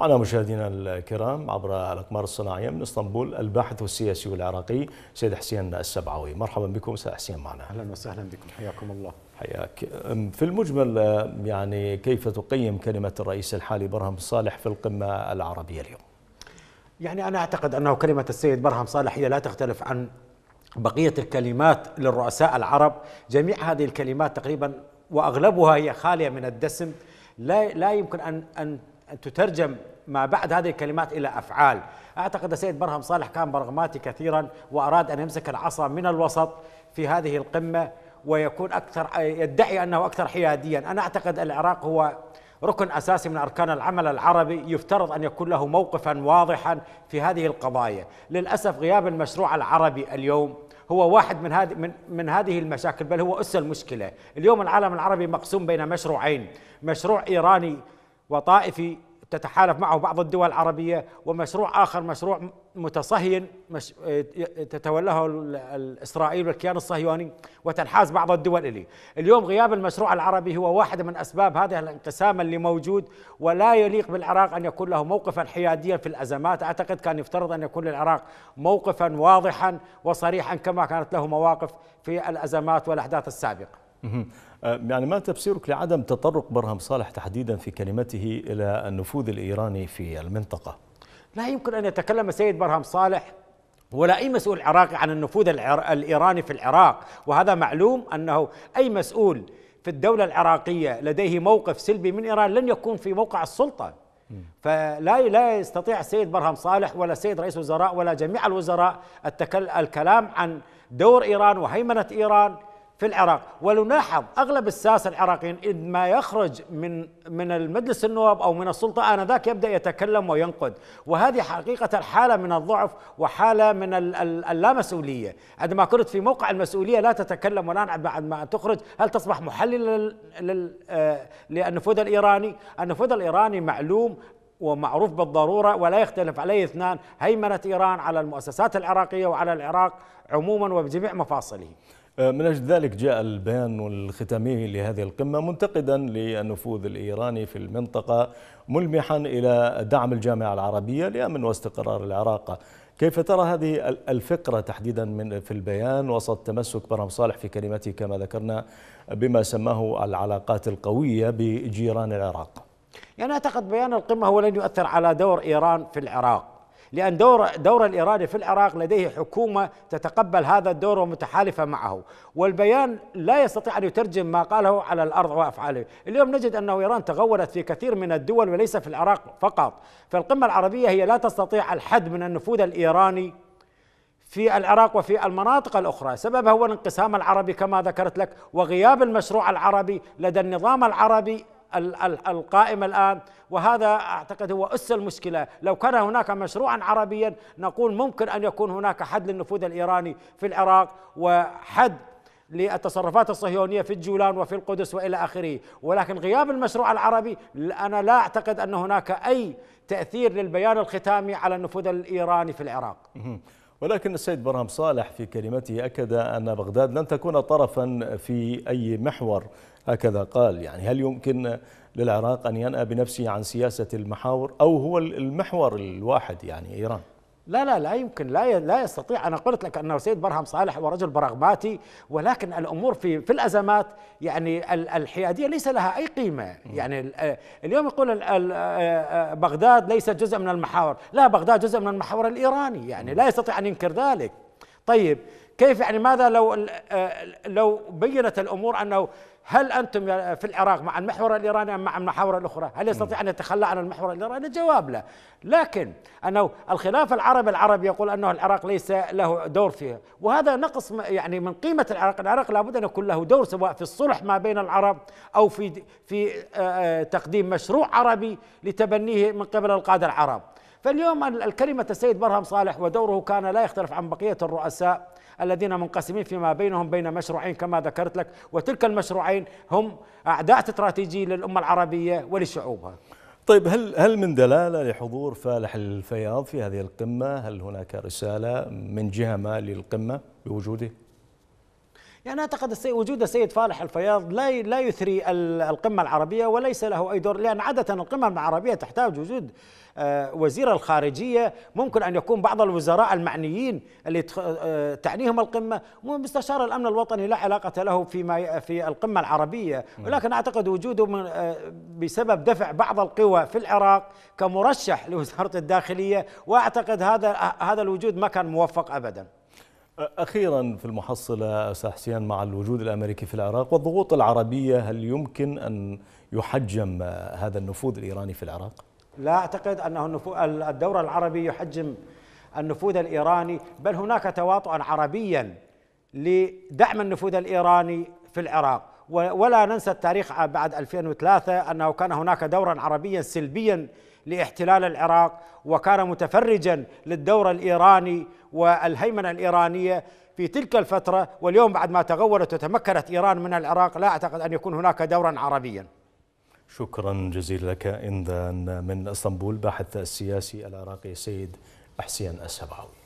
معنا مشاهدينا الكرام عبر الأقمار الصناعية من اسطنبول الباحث السياسي والعراقي سيد حسين السبعوي مرحبا بكم سيد حسين معنا أهلا وسهلا بكم حياكم الله حياك في المجمل يعني كيف تقيم كلمة الرئيس الحالي برهم صالح في القمة العربية اليوم يعني أنا أعتقد أنه كلمة السيد برهم صالح هي لا تختلف عن بقية الكلمات للرؤساء العرب جميع هذه الكلمات تقريبا وأغلبها هي خالية من الدسم لا لا يمكن أن أن تترجم ما بعد هذه الكلمات الى افعال اعتقد السيد برهم صالح كان برغماتي كثيرا واراد ان يمسك العصا من الوسط في هذه القمه ويكون اكثر يدعي انه اكثر حياديا انا اعتقد العراق هو ركن اساسي من اركان العمل العربي يفترض ان يكون له موقفا واضحا في هذه القضايا للاسف غياب المشروع العربي اليوم هو واحد من هذه من, من هذه المشاكل بل هو اس المشكله اليوم العالم العربي مقسوم بين مشروعين مشروع ايراني وطائفي تتحالف معه بعض الدول العربية ومشروع آخر مشروع متصهين مش تتولاه إسرائيل والكيان الصهيوني وتنحاز بعض الدول إليه اليوم غياب المشروع العربي هو واحد من أسباب هذا الانقسام اللي موجود ولا يليق بالعراق أن يكون له موقفا حياديا في الأزمات أعتقد كان يفترض أن يكون للعراق موقفا واضحا وصريحا كما كانت له مواقف في الأزمات والأحداث السابقة آه، يعني ما تفسيرك لعدم تطرق برهم صالح تحديدا في كلمته إلى النفوذ الإيراني في المنطقة لا يمكن أن يتكلم السيد برهم صالح ولا أي مسؤول عراقي عن النفوذ الإيراني في العراق وهذا معلوم أنه أي مسؤول في الدولة العراقية لديه موقف سلبي من إيران لن يكون في موقع السلطة فلا لا يستطيع السيد برهم صالح ولا السيد رئيس الوزراء ولا جميع الوزراء الكلام عن دور إيران وهيمنة إيران في العراق ولنلاحظ اغلب الساسه العراقيين اذ ما يخرج من من المجلس النواب او من السلطه انذاك يبدا يتكلم وينقد وهذه حقيقه حاله من الضعف وحاله من اللامسؤوليه عندما كنت في موقع المسؤوليه لا تتكلم والان بعد ما تخرج هل تصبح محللا آه، للنفوذ الايراني النفوذ الايراني معلوم ومعروف بالضرورة ولا يختلف عليه اثنان هيمنة إيران على المؤسسات العراقية وعلى العراق عموما وبجميع مفاصله من أجل ذلك جاء البيان الختامي لهذه القمة منتقدا للنفوذ الإيراني في المنطقة ملمحا إلى دعم الجامعة العربية لأمن واستقرار العراق كيف ترى هذه الفكرة تحديدا من في البيان وسط تمسك برام صالح في كلمته كما ذكرنا بما سماه العلاقات القوية بجيران العراق يعني أعتقد بيان القمة هو لن يؤثر على دور إيران في العراق لأن دور, دور الإرادة في العراق لديه حكومة تتقبل هذا الدور ومتحالفة معه والبيان لا يستطيع أن يترجم ما قاله على الأرض وأفعاله اليوم نجد أنه إيران تغولت في كثير من الدول وليس في العراق فقط فالقمة العربية هي لا تستطيع الحد من النفوذ الإيراني في العراق وفي المناطق الأخرى سببها هو الانقسام العربي كما ذكرت لك وغياب المشروع العربي لدى النظام العربي القائمة الآن وهذا أعتقد هو أس المشكلة لو كان هناك مشروعا عربيا نقول ممكن أن يكون هناك حد للنفوذ الإيراني في العراق وحد للتصرفات الصهيونية في الجولان وفي القدس وإلى آخره ولكن غياب المشروع العربي أنا لا أعتقد أن هناك أي تأثير للبيان الختامي على النفوذ الإيراني في العراق ولكن السيد برهم صالح في كلمته أكد أن بغداد لن تكون طرفا في أي محور هكذا قال يعني هل يمكن للعراق أن ينأى بنفسه عن سياسة المحاور أو هو المحور الواحد يعني إيران لا لا لا يمكن لا لا يستطيع انا قلت لك انه سيد برهم صالح هو رجل براغماتي ولكن الامور في في الازمات يعني الحياديه ليس لها اي قيمه يعني آه، اليوم يقول آه، آه، بغداد ليست جزء من المحاور لا بغداد جزء من المحور الايراني يعني لا يستطيع ان ينكر ذلك طيب كيف يعني ماذا لو لو بينت الامور انه هل أنتم في العراق مع المحور الإيراني أم مع المحاور الأخرى هل يستطيع أن يتخلى عن المحور الإيراني الجواب لا لكن أنه الخلاف العربي العربي يقول أنه العراق ليس له دور فيها وهذا نقص يعني من قيمة العراق العراق لابد أن يكون له دور سواء في الصلح ما بين العرب أو في في آه، آه، تقديم مشروع عربي لتبنيه من قبل القادة العرب فاليوم الكلمة السيد برهم صالح ودوره كان لا يختلف عن بقية الرؤساء الذين منقسمين فيما بينهم بين مشروعين كما ذكرت لك وتلك المشروعين هم أعداء استراتيجي للأمة العربية ولشعوبها طيب هل هل من دلاله لحضور فالح الفياض في هذه القمه؟ هل هناك رساله من جهه ما للقمه بوجوده؟ يعني أعتقد السيد وجود السيد فالح الفياض لا لا يثري القمة العربية وليس له أي دور لأن عادة القمة العربية تحتاج وجود آه، وزير الخارجية ممكن أن يكون بعض الوزراء المعنيين اللي آه، تعنيهم القمة ومستشار الأمن الوطني لا علاقة له فيما في القمة العربية ولكن أعتقد وجوده من آه، بسبب دفع بعض القوى في العراق كمرشح لوزارة الداخلية وأعتقد هذا هذا الوجود ما كان موفق أبدا أخيرا في المحصلة أستاذ حسين مع الوجود الأمريكي في العراق والضغوط العربية هل يمكن أن يحجم هذا النفوذ الإيراني في العراق؟ لا أعتقد أنه الدور العربي يحجم النفوذ الإيراني بل هناك تواطؤا عربيا لدعم النفوذ الإيراني في العراق ولا ننسى التاريخ بعد 2003 أنه كان هناك دورا عربيا سلبيا لاحتلال العراق وكان متفرجا للدور الإيراني والهيمنة الإيرانية في تلك الفترة واليوم بعد ما تغولت وتمكنت إيران من العراق لا أعتقد أن يكون هناك دورا عربيا شكرا جزيلا لك إنذان من اسطنبول باحث السياسي العراقي سيد حسين السبعوي